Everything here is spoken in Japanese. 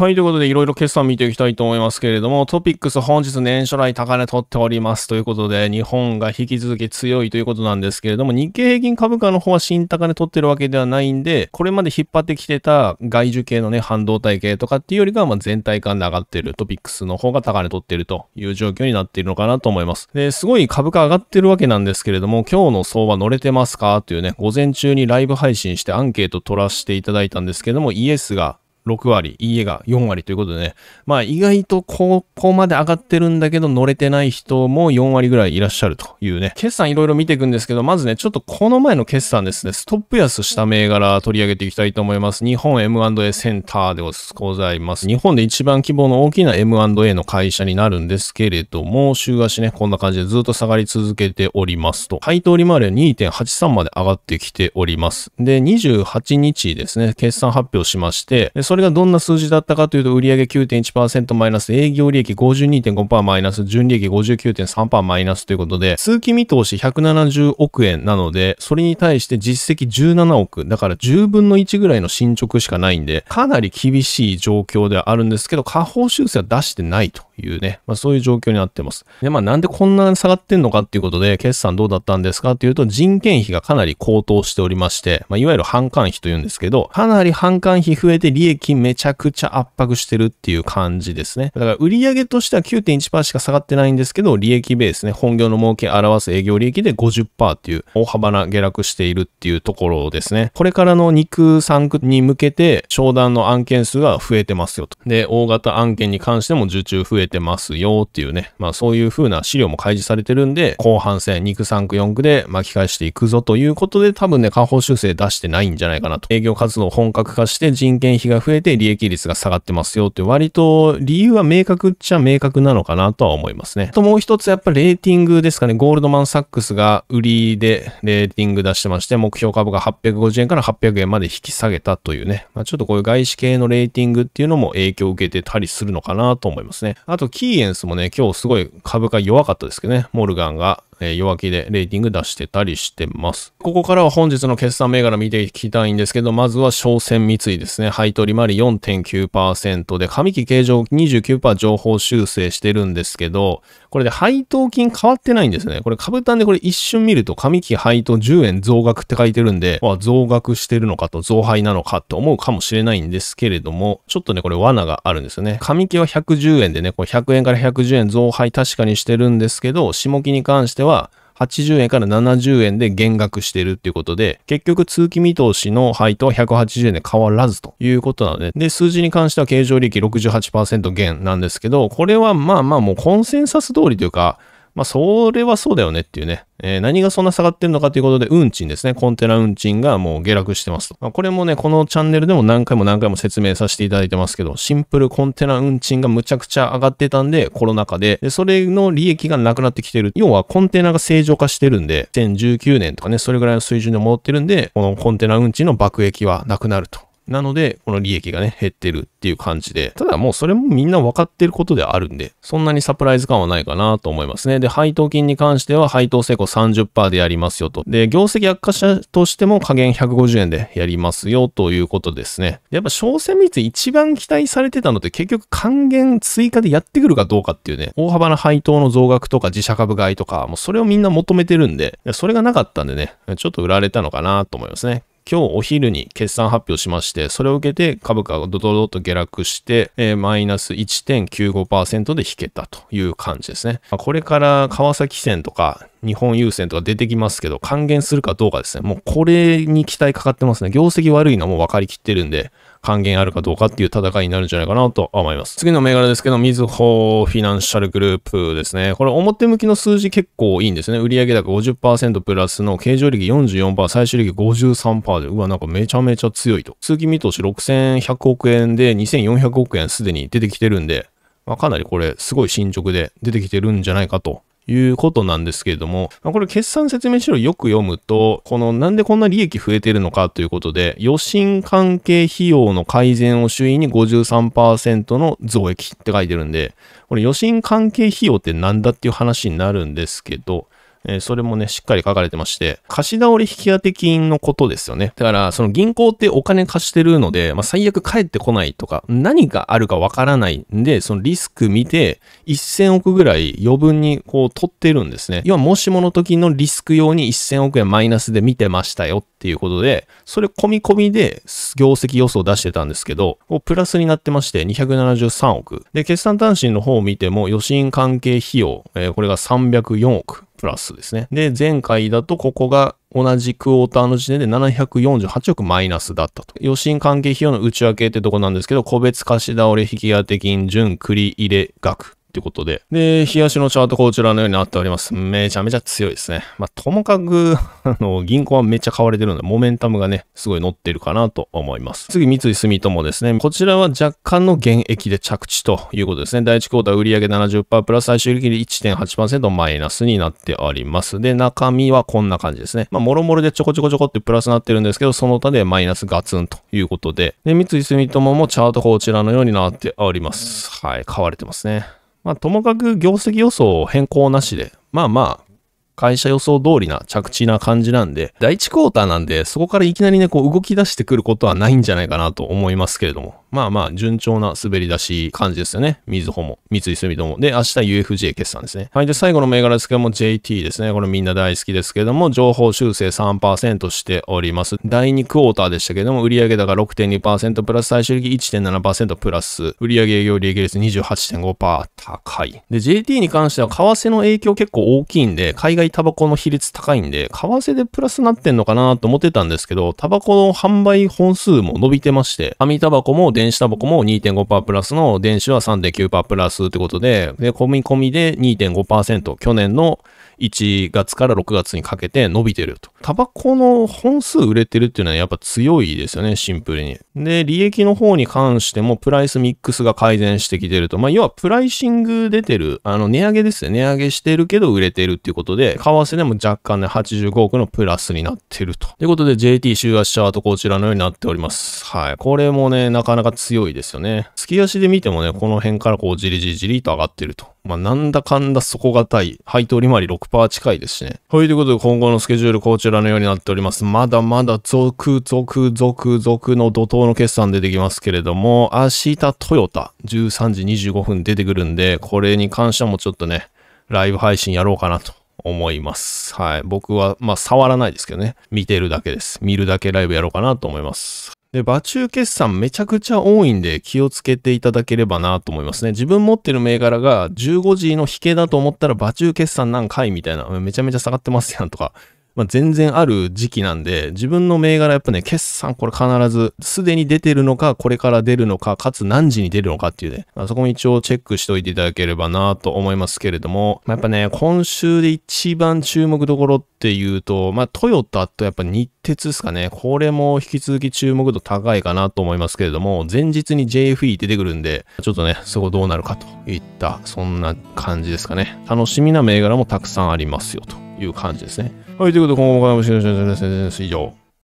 はい、ということでいろいろ決算見ていきたいと思いますけれども、トピックス本日年初来高値取っておりますということで、日本が引き続き強いということなんですけれども、日経平均株価の方は新高値取ってるわけではないんで、これまで引っ張ってきてた外需系のね、半導体系とかっていうよりかは、ま全体感で上がってるトピックスの方が高値取ってるという状況になっているのかなと思います。で、すごい株価上がってるわけなんですけれども、今日の相場乗れてますかというね、午前中にライブ配信してアンケート取らせていただいたんですけども、イエスが6割、いいえが4割ということでね、まあ意外とここまで上がってるんだけど乗れてない人も4割ぐらいいらっしゃるというね、決算いろいろ見ていくんですけど、まずね、ちょっとこの前の決算ですね、ストップ安した銘柄取り上げていきたいと思います。日本 M&A センターでございます。日本で一番規模の大きな M&A の会社になるんですけれども、週足ね、こんな感じでずっと下がり続けておりますと、配当利回りは2.83まで上がってきております。で、28日ですね、決算発表しまして、それがどんな数字だったかというと、売上9.1%マイナス、営業利益52.5%マイナス、純利益59.3%マイナスということで、通期見通し170億円なので、それに対して実績17億、だから10分の1ぐらいの進捗しかないんで、かなり厳しい状況ではあるんですけど、下方修正は出してないと。いうね、まあ、そういう状況になってます。で、まあなんでこんなに下がってんのかっていうことで、決算どうだったんですかっていうと、人件費がかなり高騰しておりまして、まあいわゆる販管費というんですけど、かなり販管費増えて利益めちゃくちゃ圧迫してるっていう感じですね。だから売上としては9.1%しか下がってないんですけど、利益ベースね、本業の儲け表す営業利益で50%っていう大幅な下落しているっていうところですね。これからの肉産区に向けて商談の案件数が増えてますよと。で、大型案件に関しても受注増えてますよっていうね、まあそういう風な資料も開示されてるんで、後半戦2区3区4区で巻き返していくぞということで、多分ね、下方修正出してないんじゃないかなと。営業活動を本格化して人件費が増えて利益率が下がってますよって割と理由は明確っちゃ明確なのかなとは思いますね。あともう一つやっぱレーティングですかね、ゴールドマンサックスが売りでレーティング出してまして、目標株が850円から800円まで引き下げたというね、まあちょっとこういう外資系のレーティングっていうのも影響を受けてたりするのかなと思いますね。あとキーエンスもね、今日すごい株価弱かったですけどね、モルガンがえー、弱気でレーティング出してたりしてます。ここからは本日の決算銘柄見ていきたいんですけど、まずは商船三井ですね。配当利回り4.9%で、上期計上29%情報修正してるんですけど、これで配当金変わってないんですね。これ株単でこれ一瞬見ると上期配当10円増額って書いてるんで、増額してるのかと増配なのかって思うかもしれないんですけれども、ちょっとね、これ罠があるんですよね。上期は110円でね、これ100円から110円増配確かにしてるんですけど、下期に関してはは80円から70円で減額してるっていうことで、結局通期見通しの配当は180円で変わらずということなので、で、数字に関しては経常利益68%減なんですけど、これはまあまあもうコンセンサス通りというか、まあ、それはそうだよねっていうね。えー、何がそんな下がってるのかということで、運賃ですね。コンテナ運賃がもう下落してますと。まあ、これもね、このチャンネルでも何回も何回も説明させていただいてますけど、シンプルコンテナ運賃がむちゃくちゃ上がってたんで、コロナ禍で、で、それの利益がなくなってきてる。要はコンテナが正常化してるんで、2019年とかね、それぐらいの水準で戻ってるんで、このコンテナ運賃の爆益はなくなると。なので、この利益がね、減ってるっていう感じで、ただもうそれもみんな分かってることであるんで、そんなにサプライズ感はないかなと思いますね。で、配当金に関しては配当成功30%でやりますよと。で、業績悪化者としても加減150円でやりますよということですね。やっぱ商戦率一番期待されてたのって結局還元追加でやってくるかどうかっていうね、大幅な配当の増額とか自社株買いとか、もうそれをみんな求めてるんで、それがなかったんでね、ちょっと売られたのかなと思いますね。今日お昼に決算発表しまして、それを受けて株価がドドドと下落して、えー、マイナス1.95%で引けたという感じですね。まこれから川崎線とか日本優先とか出てきますけど、還元するかどうかですね。もうこれに期待かかってますね。業績悪いのはもう分かりきってるんで、還元あるかどうかっていう戦いになるんじゃないかなと思います。次の銘柄ですけど、みずほフィナンシャルグループですね。これ表向きの数字結構いいんですね。売上高50%プラスの経常利益44%、最終利益53%で、うわ、なんかめちゃめちゃ強いと。通期見通し6100億円で2400億円すでに出てきてるんで、まあ、かなりこれすごい進捗で出てきてるんじゃないかということなんですけれども、まあ、これ決算説明書をよく読むと、このなんでこんな利益増えてるのかということで、余震関係費用の改善を主囲に53%の増益って書いてるんで、これ余震関係費用って何だっていう話になるんですけど、えー、それもね、しっかり書かれてまして、貸し倒れ引当金のことですよね。だから、その銀行ってお金貸してるので、まあ、最悪返ってこないとか、何があるかわからないんで、そのリスク見て、1000億ぐらい余分にこう取ってるんですね。要は、もしもの時のリスク用に1000億円マイナスで見てましたよっていうことで、それ込み込みで業績予想出してたんですけど、プラスになってまして、273億。で、決算単身の方を見ても、予診関係費用、えー、これが304億。プラスですね。で、前回だとここが同じクォーターの時点で748億マイナスだったと。余震関係費用の内訳ってとこなんですけど、個別貸し倒れ引き当て金、純繰り入れ額ってことで。で、冷やしのチャートこちらのようになっております。めちゃめちゃ強いですね。まあ、ともかくあの、銀行はめっちゃ買われてるので、モメンタムがね、すごい乗ってるかなと思います。次、三井住友ですね。こちらは若干の減益で着地ということですね。第1クォーター売上70%プラス最終利益で1.8%マイナスになっております。で、中身はこんな感じですね。まあ、もろもろでちょこちょこちょこってプラスになってるんですけど、その他でマイナスガツンということで。で、三井住友もチャートこちらのようになっております。はい、買われてますね。まあ、ともかく業績予想変更なしで、まあまあ、会社予想通りな着地な感じなんで、第1クォーターなんで、そこからいきなりね、こう動き出してくることはないんじゃないかなと思いますけれども。まあまあ、順調な滑り出し感じですよね。みずほも、三井住友。で、明日 UFJ 決算ですね。はい。で、最後の銘柄ですけども、JT ですね。これみんな大好きですけども、情報修正3%しております。第2クォーターでしたけども、売上高6.2%プラス、最終利益1.7%プラス、売上営業利益率28.5%高い。で、JT に関しては、為替の影響結構大きいんで、海外タバコの比率高いんで、為替でプラスなってんのかなと思ってたんですけど、タバコの販売本数も伸びてまして、紙タバコも電子タバコも2.5%プラスの電子は3.9%プラスってことで、で、込み込みで2.5%、去年の1月から6月にかけて伸びてると。タバコの本数売れてるっていうのはやっぱ強いですよね、シンプルに。で、利益の方に関しても、プライスミックスが改善してきてると。まあ、要は、プライシング出てる、あの、値上げですね。値上げしてるけど売れてるっていうことで、為替でも若干ね、85億のプラスになってると。ということで、JT 週足チャートこちらのようになっております。はい。これもね、なかなか強いですよね。月足で見てもね、この辺からこう、じりじりじりと上がってると。まあ、なんだかんだ底堅い、配当利回り6%近いですしね。はい、ということで今後のスケジュールこちらのようになっております。まだまだ続々続々の怒涛の決算出てきますけれども、明日トヨタ13時25分出てくるんで、これに関してはもうちょっとね、ライブ配信やろうかなと思います。はい。僕は、まあ、触らないですけどね。見てるだけです。見るだけライブやろうかなと思います。で、場中決算めちゃくちゃ多いんで気をつけていただければなと思いますね。自分持ってる銘柄が15時の引けだと思ったら場中決算何回みたいな、めちゃめちゃ下がってますやんとか、まあ、全然ある時期なんで、自分の銘柄やっぱね、決算これ必ず、すでに出てるのか、これから出るのか、かつ何時に出るのかっていうね、まあ、そこも一応チェックしておいていただければなと思いますけれども、まあ、やっぱね、今週で一番注目どころっていうと、まあ、トヨタとやっぱ日鉄ですかね、これも引き続き注目度高いかなと思いますけれども、前日に JFE 出てくるんで、ちょっとね、そこどうなるかといった、そんな感じですかね。楽しみな銘柄もたくさんありますよと。いう感じですね。はい、ということで、今後もご覧いたしまして、以上。